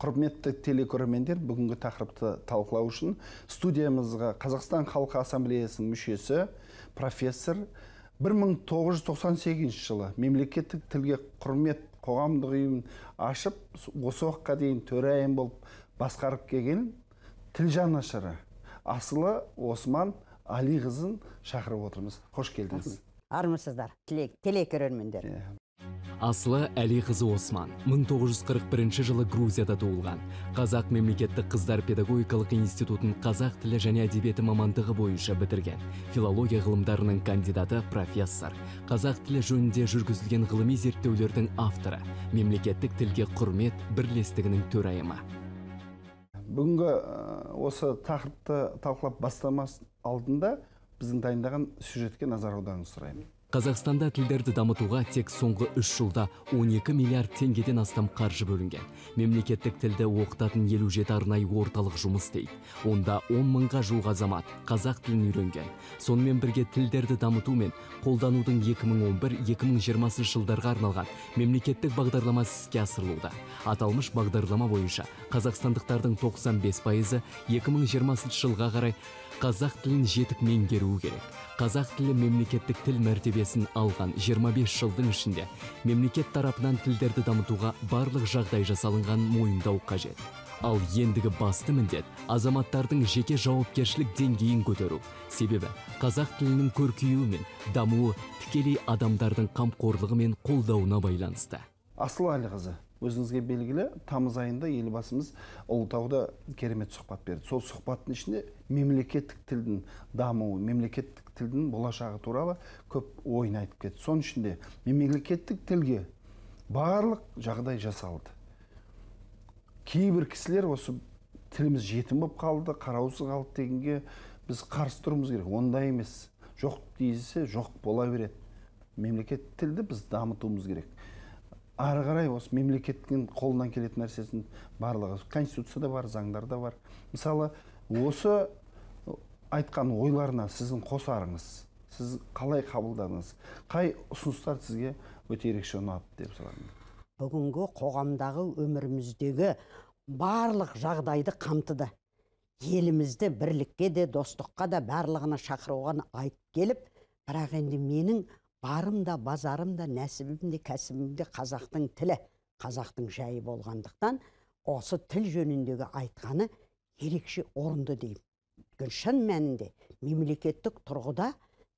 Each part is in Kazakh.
құрметті телекөрермендер бүгінгі тақырыпты талқылау үшін студиямызға қазақстан халқы ассамблеясының мүшесі профессор 1998 жылы мемлекеттік тілге құрмет қоғамдық ұйымын ашып осы уақытқа дейін төрайым болып басқарып келген тіл жанашыры асылы осман алиқызын шақырып отырмыз қош келдіңіз армысыздар тілек телекөрермендер иә асылы Қызы осман 1941 жылы грузияда туылған қазақ мемлекеттік қыздар педагогикалық институтын қазақ тілі және әдебиеті мамандығы бойынша бітірген филология ғылымдарының кандидаты профессор қазақ тілі жөнінде жүргізілген ғылыми зерттеулердің авторы мемлекеттік тілге құрмет бірлестігінің төрайымы бүгінгі осы тақырыпты талқылап бастамас алдында біздің дайындаған сюжетке назар аударуыңызды сұраймын Қазақстанда тілдерді дамытуға тек соңғы үш жылда 12 миллиард теңгеден астам қаржы бөлінген. Мемлекеттік тілді оқытатын 57 арнайы орталық жұмыс істейді. Онда 10 мыңға жуық азамат қазақ тілін үйренген. Сонымен бірге тілдерді дамыту мен қолданудың 2011-2020 жылдарға арналған мемлекеттік бағдарламасы іске асырылуда. Аталмыш бағдарлама бойынша қазақстандықтардың 95 пайызы 2020 жылға қарай қазақ тілін жетік меңгеруі керек қазақ тілі мемлекеттік тіл мәртебесін алған 25 жылдың ішінде мемлекет тарапынан тілдерді дамытуға барлық жағдай жасалынған мойындау қажет ал ендігі басты міндет азаматтардың жеке жауапкершілік деңгейін көтеру себебі қазақ тілінің көркеюі мен дамуы тікелей адамдардың қамқорлығы мен қолдауына байланысты асыл әліқызы өзіңізге белгілі тамыз айында елбасымыз ұлытауда керемет сұхбат берді сол сұхбаттың ішінде мемлекеттік тілдің дамуы мемлекеттік тілдің болашағы туралы көп ойын айтып кетті соның ішінде мемлекеттік тілге барлық жағдай жасалды кейбір кісілер осы тіліміз жетім болып қалды қараусыз қалды дегенге біз қарсы тұруымыз керек ондай емес жоқ десе жоқ бола береді мемлекеттік тілді біз дамытуымыз керек ары қарай осы мемлекеттің қолынан келетін нәрсесін барлығы конституцияда бар заңдарда бар мысалы осы айтқан ойларына сіздің қосарыңыз сіз қалай қабылдадыңыз қай ұсыныстар сізге өте ерекше ұнады деп сұрадым бүгінгі қоғамдағы өміріміздегі барлық жағдайды қамтыды елімізді бірлікке де достыққа да барлығына шақыруға айтып келіп бірақ енді менің барым да базарым да нәсібім де кәсібім де қазақтың тілі қазақтың жайы болғандықтан осы тіл жөніндегі айтқаны ерекше орынды деймін өйткені шын мәнінде мемлекеттік тұрғыда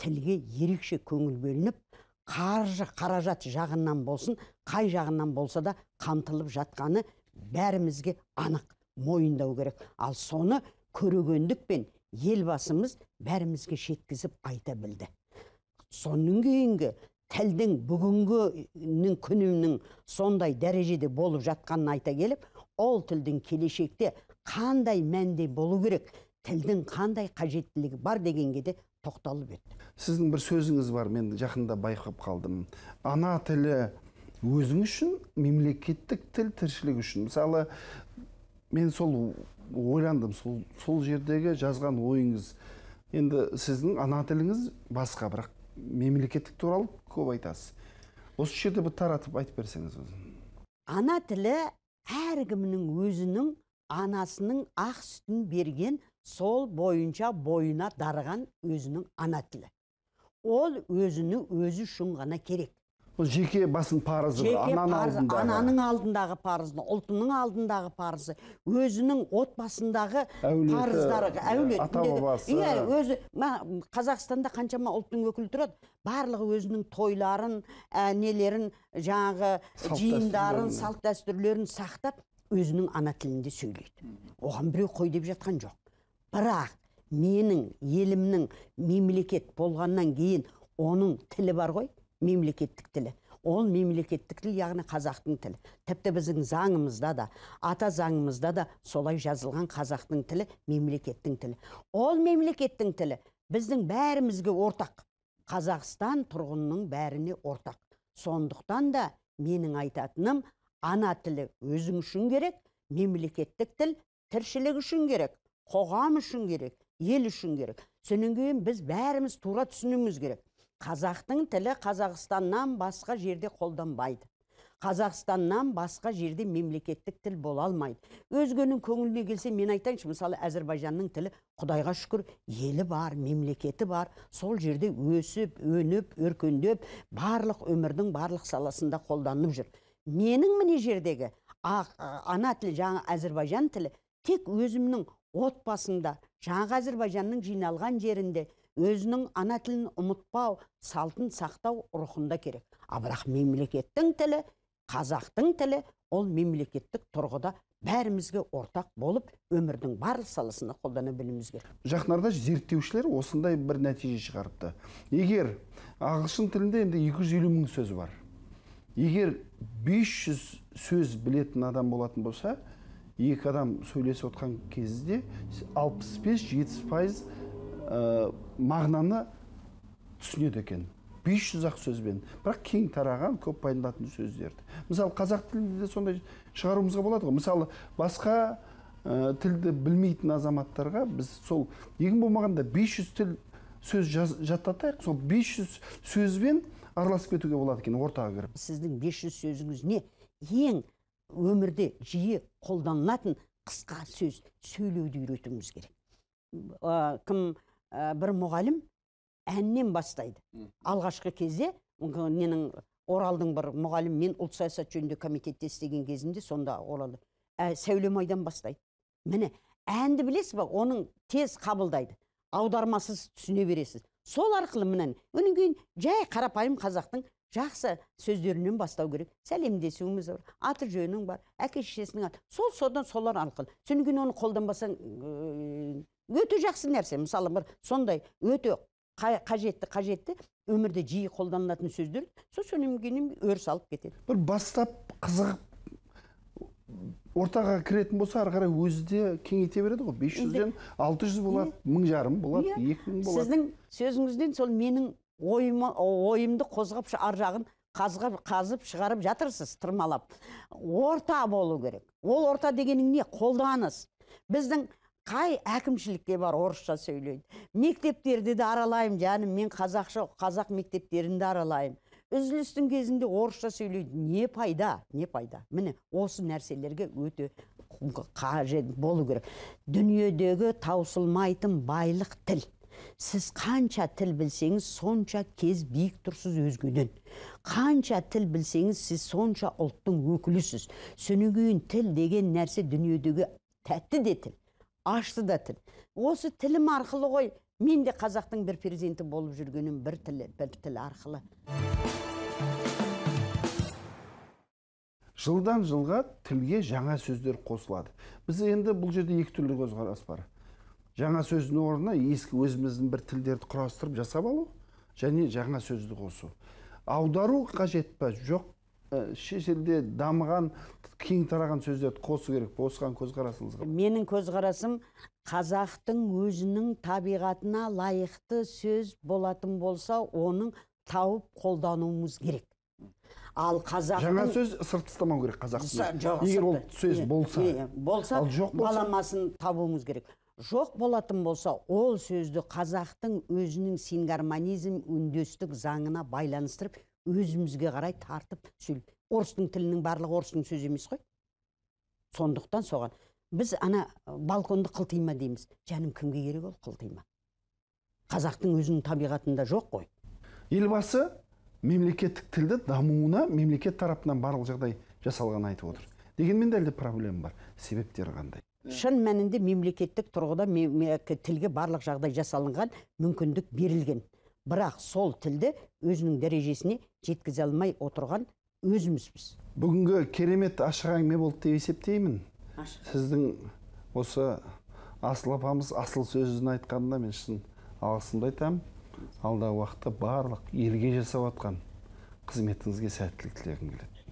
тілге ерекше көңіл бөлініп қаржы қаражат жағынан болсын қай жағынан болса да қамтылып жатқаны бәрімізге анық мойындау керек ал соны көрегендікпен елбасымыз бәрімізге жеткізіп айта білді соның кейінгі тілдің бүгінгінің күнінің сондай дәрежеде болып жатқанын айта келіп ол тілдің келешекте қандай мәнде болу керек тілдің қандай қажеттілігі бар дегенге де тоқталып өтті сіздің бір сөзіңіз бар мен жақында байқап қалдым ана тілі өзің үшін мемлекеттік тіл тіршілік үшін мысалы мен сол ойландым сол сол жердегі жазған ойыңыз енді сіздің ана тіліңіз басқа бірақ мемлекеттік туралы көп айтасыз осы жерде бір таратып айтып берсеңіз ана тілі әркімнің өзінің анасының ақ сүтін берген сол бойынша бойына дарыған өзінің ана тілі ол өзіні өзі үшін ғана керек жеке басын парызы жеке ананың алдындағы ананың алдындағы парызы ұлтының алдындағы парызы өзінің отбасындағы Әулеті, парыздары э, иә өзі қазақстанда қаншама ұлттың өкілі тұрады барлығы өзінің тойларын ә, нелерін жаңағы жиындарын салт дәстүрлерін сақтап өзінің ана тілінде сөйлейді оған біреу қой деп жатқан жоқ бірақ менің елімнің мемлекет болғаннан кейін оның тілі бар ғой мемлекеттік тілі ол мемлекеттік тіл яғни қазақтың тілі тіпті біздің заңымызда да ата заңымызда да солай жазылған қазақтың тілі мемлекеттің тілі ол мемлекеттің тілі біздің бәрімізге ортақ қазақстан тұрғынының бәріне ортақ сондықтан да менің айтатыным ана тілі өзің үшін керек мемлекеттік тіл тіршілік үшін керек қоғам үшін керек ел үшін керек содан кейін біз бәріміз тура түсінуіміз керек қазақтың тілі қазақстаннан басқа жерде қолданбайды қазақстаннан басқа жерде мемлекеттік тіл бола алмайды өзгенің көңіліне келсе мен айтайыншы мысалы әзірбайжанның тілі құдайға шүкір елі бар мемлекеті бар сол жерде өсіп өніп өркендеп барлық өмірдің барлық саласында қолданылып жүр менің міне жердегі ана тілі жаңа әзірбайжан тілі тек өзімнің отбасымда жаңағы әзірбайжанның жиналған жерінде өзінің ана тілін ұмытпау салтын сақтау рухында керек ал бірақ мемлекеттің тілі қазақтың тілі ол мемлекеттік тұрғыда бәрімізге ортақ болып өмірдің барлық саласында қолдана білуіміз керек арада зерттеушілер осындай бір нәтиже шығарыпты егер ағылшын тілінде енді 250 мың сөз бар егер 500 сөз білетін адам болатын болса екі адам сөйлесіп отқан кезде 65-70 пайыз ә, мағынаны түсінеді екен 500 ақ сөзбен бірақ кең тараған көп пайдаланатын сөздерді мысалы қазақ тілінде де сондай шығаруымызға болады ғой мысалы басқа ә, тілді білмейтін азаматтарға біз сол ең болмағанда 500 тіл сөз жаттатайық сол 500 сөзбен араласып кетуге болады екен ортаға кіріп сіздің 500 сөзіңіз не ең өмірде жиі қолданылатын қысқа сөз сөйлеуді үйретуіміз керек ә, кім ә, бір мұғалім әннен бастайды алғашқы кезде ненің оралдың бір мұғалім мен ұлт саясат жөнінде комитетте істеген кезімде сонда оралды ә, сәулемайдан бастайды міне әнді білесіз ба оның тез қабылдайды аудармасыз түсіне бересіз сол арқылы міне одан кейін жай қарапайым қазақтың жақсы сөздерінен бастау керек сәлемдесуіміз бар аты жөнің бар әке шешесінің аты сол содан солар арқылы содан кейін оны қолданбасаң өте жақсы нәрсе мысалы бір сондай өте қажетті қажетті өмірде жиі қолданылатын сөздер сол содан кейін өріс алып кетеді бір бастап қызығып ортаға кіретін болса ары қарай өзі де кеңейте береді ғой бес жүзден алты жүз болады иә. мың жарым болады иә. екі мың болады сіздің сөзіңізден сол менің ойымы, ойымды қозғап ар жағын қазып шығарып жатырсыз тырмалап орта болу керек ол орта дегенің не қолданыс біздің қай әкімшілікке бар орысша сөйлейді мектептерді де аралаймын жаным мен қазақша қазақ мектептерін де аралаймын үзілістің кезінде орысша сөйлейді не пайда не пайда міне осы нәрселерге өте қажет болу керек дүниедегі таусылмайтын байлық тіл сіз қанша тіл білсеңіз сонша кез биік тұрсыз өзгеден қанша тіл білсеңіз сіз сонша ұлттың өкілісіз сонан кейін тіл деген нәрсе дүниедегі тәтті де тіл ашты да тіл осы тілім арқылы ғой мен де қазақтың бір перзенті болып жүргенім бір тілі бір тіл арқылы жылдан жылға тілге жаңа сөздер қосылады біз енді бұл жерде екі түрлі көзқарас бар жаңа сөздің орнына ескі өзіміздің бір тілдерді құрастырып жасап алу және жаңа сөзді қосу аудару қажет па жоқ ә, шетелде дамыған кең тараған сөздерді қосу керек па осыған көзқарасыңыз менің көзқарасым қазақтың өзінің табиғатына лайықты сөз болатын болса оның тауып қолдануымыз керек ал қазақ жаңа сөз сырт тастамау керек қазақ егер ол сөз болса болса болса, баламасын табуымыз керек жоқ болатын болса ол сөзді қазақтың өзінің сингармонизм үндестік заңына байланыстырып өзімізге қарай тартып сөйлеп орыстың тілінің барлығы орыстың сөзі емес қой сондықтан соған біз ана балконды қылтима дейміз жаным кімге керек ол қылтима қазақтың өзінің табиғатында жоқ қой елбасы мемлекеттік тілді дамуына мемлекет тарапынан барлық жағдай жасалғанын айтып отыр дегенмен де әлде проблема бар себептері қандай шын мәнінде мемлекеттік тұрғыда тілге барлық жағдай жасалынған мүмкіндік берілген бірақ сол тілді өзінің дәрежесіне жеткізе алмай отырған өзімізбіз бүгінгі керемет ашық әңгіме болды деп есептеймін сіздің осы асыл апамыз асыл сөзін айтқанына мен шын алғысымды айтамын алдағы уақытта барлық елге жасап жатқан қызметіңізге сәттілік тілегім келеді